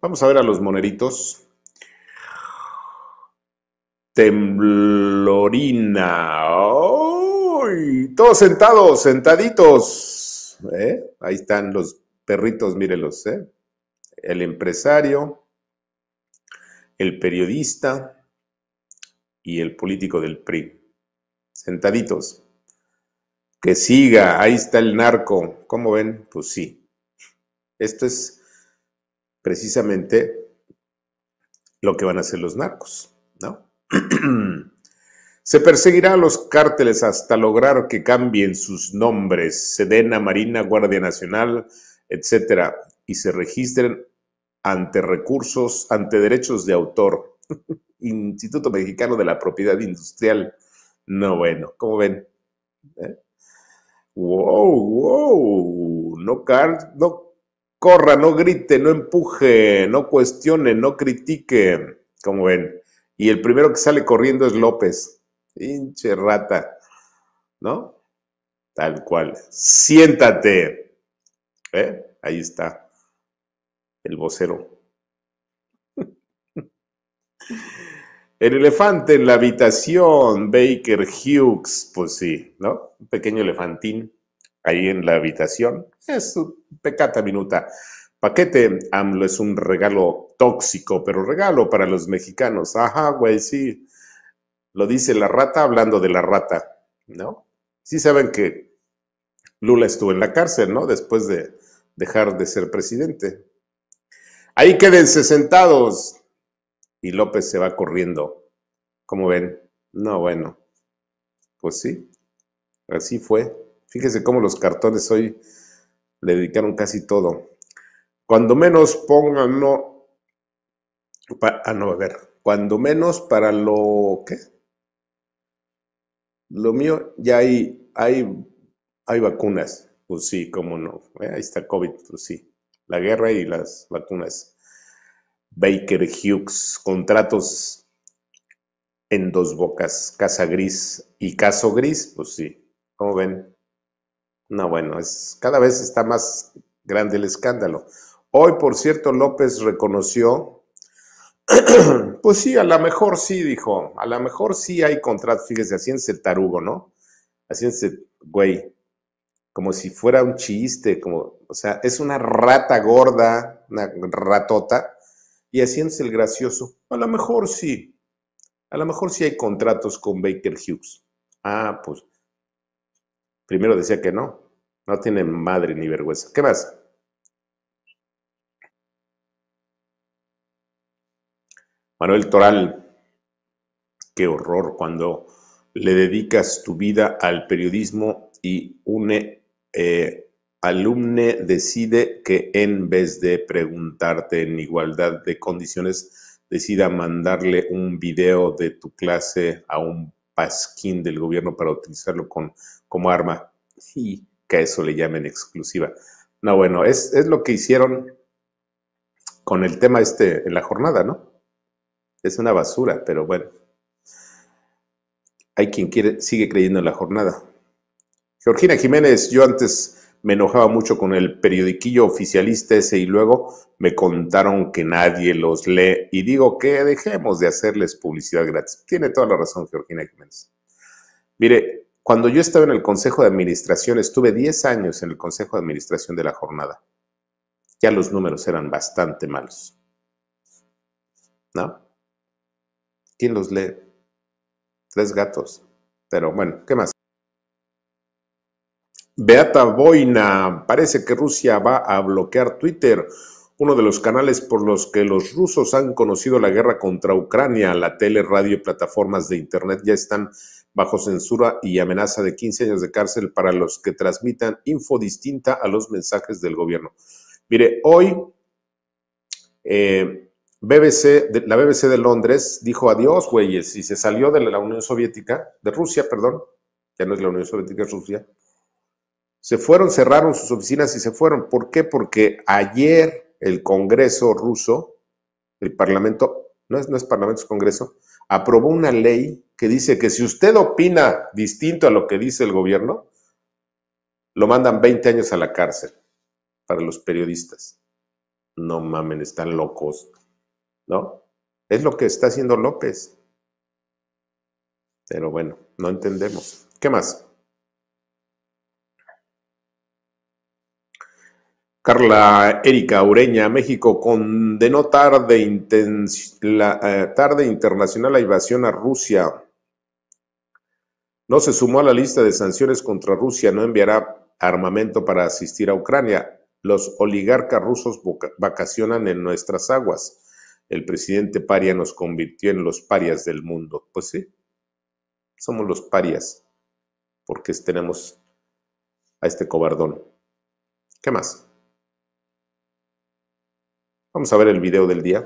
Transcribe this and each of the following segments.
Vamos a ver a los moneritos. Temblorina. Todos sentados, sentaditos. ¿Eh? Ahí están los perritos, mírelos. ¿eh? El empresario, el periodista y el político del PRI. Sentaditos. Que siga, ahí está el narco. ¿Cómo ven? Pues sí. Esto es precisamente lo que van a hacer los narcos, ¿no? Se perseguirá a los cárteles hasta lograr que cambien sus nombres, Sedena, Marina, Guardia Nacional, etcétera, y se registren ante recursos, ante derechos de autor. Instituto Mexicano de la Propiedad Industrial. No, bueno, ¿cómo ven? ¿Eh? Wow, wow, no, car no corra, no grite, no empuje, no cuestione, no critique, como ven. Y el primero que sale corriendo es López. Pinche rata, ¿no? Tal cual. Siéntate. ¿Eh? Ahí está el vocero. El elefante en la habitación, Baker Hughes, pues sí, ¿no? Un pequeño elefantín ahí en la habitación. Es un pecata minuta. Paquete AMLO es un regalo tóxico, pero regalo para los mexicanos. Ajá, güey, sí. Lo dice la rata hablando de la rata, ¿no? Sí saben que Lula estuvo en la cárcel, ¿no? Después de dejar de ser presidente. Ahí quédense sentados. Y López se va corriendo. ¿Cómo ven? No, bueno. Pues sí, así fue. Fíjese cómo los cartones hoy le dedicaron casi todo. Cuando menos pongan no, ah, no, a ver, cuando menos para lo ¿qué? lo mío, ya hay, hay, hay vacunas, pues sí, cómo no, eh, ahí está COVID, pues sí, la guerra y las vacunas. Baker Hughes, contratos en dos bocas, Casa Gris y Caso Gris, pues sí, Cómo ven? No, bueno, es, cada vez está más grande el escándalo. Hoy, por cierto, López reconoció, pues sí, a lo mejor sí, dijo, a lo mejor sí hay contratos, fíjese, haciéndose el tarugo, ¿no? Haciéndose, güey, como si fuera un chiste, como, o sea, es una rata gorda, una ratota, y así es el gracioso. A lo mejor sí, a lo mejor sí hay contratos con Baker Hughes. Ah, pues Primero decía que no. No tiene madre ni vergüenza. ¿Qué más? Manuel Toral, qué horror cuando le dedicas tu vida al periodismo y un eh, alumne decide que en vez de preguntarte en igualdad de condiciones, decida mandarle un video de tu clase a un pasquín del gobierno para utilizarlo con como arma y que a eso le llamen exclusiva. No, bueno, es, lo que hicieron con el tema este en la jornada, ¿no? Es una basura, pero bueno. Hay quien quiere, sigue creyendo en la jornada. Georgina Jiménez, yo antes me enojaba mucho con el periodiquillo oficialista ese y luego me contaron que nadie los lee y digo que dejemos de hacerles publicidad gratis. Tiene toda la razón Georgina Jiménez. Mire, cuando yo estaba en el Consejo de Administración, estuve 10 años en el Consejo de Administración de la jornada. Ya los números eran bastante malos. ¿No? ¿Quién los lee? Tres gatos. Pero bueno, ¿qué más? Beata Boina, parece que Rusia va a bloquear Twitter uno de los canales por los que los rusos han conocido la guerra contra Ucrania. La tele, radio y plataformas de Internet ya están bajo censura y amenaza de 15 años de cárcel para los que transmitan info distinta a los mensajes del gobierno. Mire, hoy eh, BBC, la BBC de Londres dijo adiós, güeyes, y se salió de la Unión Soviética, de Rusia, perdón, ya no es la Unión Soviética, es Rusia. Se fueron, cerraron sus oficinas y se fueron. ¿Por qué? Porque ayer el Congreso ruso, el Parlamento, no es, no es Parlamento, es Congreso, aprobó una ley que dice que si usted opina distinto a lo que dice el gobierno, lo mandan 20 años a la cárcel para los periodistas. No mamen, están locos, ¿no? Es lo que está haciendo López. Pero bueno, no entendemos. ¿Qué más? Carla Erika Ureña, México condenó tarde, la, eh, tarde internacional la invasión a Rusia. No se sumó a la lista de sanciones contra Rusia, no enviará armamento para asistir a Ucrania. Los oligarcas rusos vacacionan en nuestras aguas. El presidente paria nos convirtió en los parias del mundo. Pues sí, somos los parias, porque tenemos a este cobardón. ¿Qué más? Vamos a ver el video del día.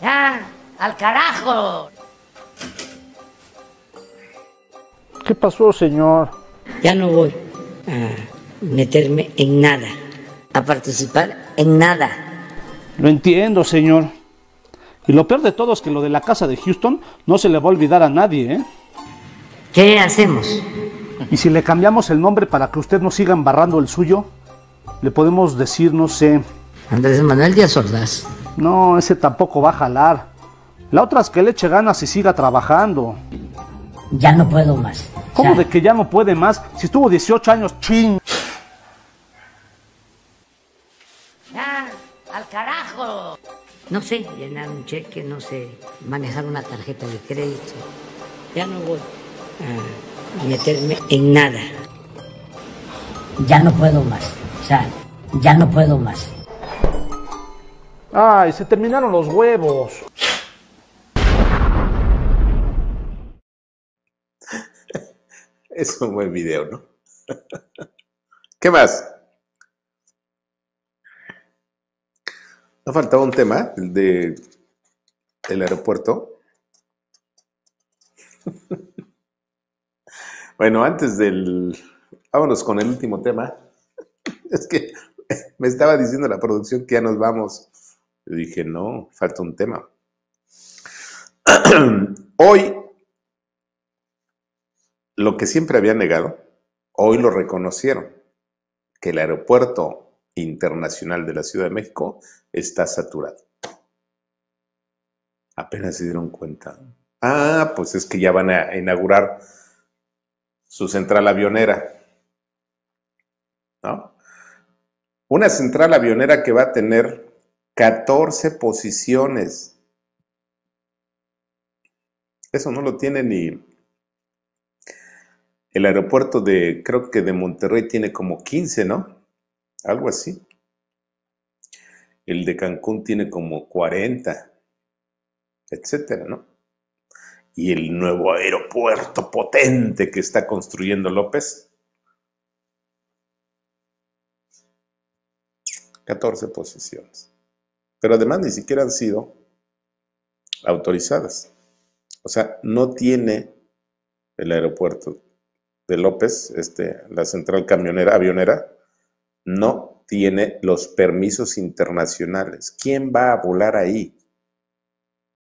¡Ya! ¡Al carajo! ¿Qué pasó, señor? Ya no voy a meterme en nada, a participar en nada. Lo entiendo, señor. Y lo peor de todo es que lo de la casa de Houston no se le va a olvidar a nadie, ¿eh? ¿Qué hacemos? Y si le cambiamos el nombre para que usted no siga embarrando el suyo, le podemos decir, no sé. Andrés Manuel Díaz Ordaz. No, ese tampoco va a jalar. La otra es que le eche ganas y siga trabajando. Ya no puedo más. ¿Cómo de que ya no puede más? Si estuvo 18 años, ching. Ah, al carajo. No sé llenar un cheque, no sé manejar una tarjeta de crédito. Ya no voy. Ah meterme en nada. Ya no puedo más, o sea, ya no puedo más. Ay, se terminaron los huevos. es un buen video, ¿no? ¿Qué más? nos faltaba un tema, el de, del aeropuerto. Bueno, antes del... Vámonos con el último tema. Es que me estaba diciendo la producción que ya nos vamos. Yo dije, no, falta un tema. Hoy, lo que siempre había negado, hoy lo reconocieron, que el aeropuerto internacional de la Ciudad de México está saturado. Apenas se dieron cuenta. Ah, pues es que ya van a inaugurar su central avionera. ¿No? Una central avionera que va a tener 14 posiciones. Eso no lo tiene ni el aeropuerto de, creo que de Monterrey tiene como 15, ¿no? Algo así. El de Cancún tiene como 40, etcétera, ¿no? y el nuevo aeropuerto potente que está construyendo López? 14 posiciones. Pero además ni siquiera han sido autorizadas. O sea, no tiene el aeropuerto de López, este, la central camionera, avionera, no tiene los permisos internacionales. ¿Quién va a volar ahí?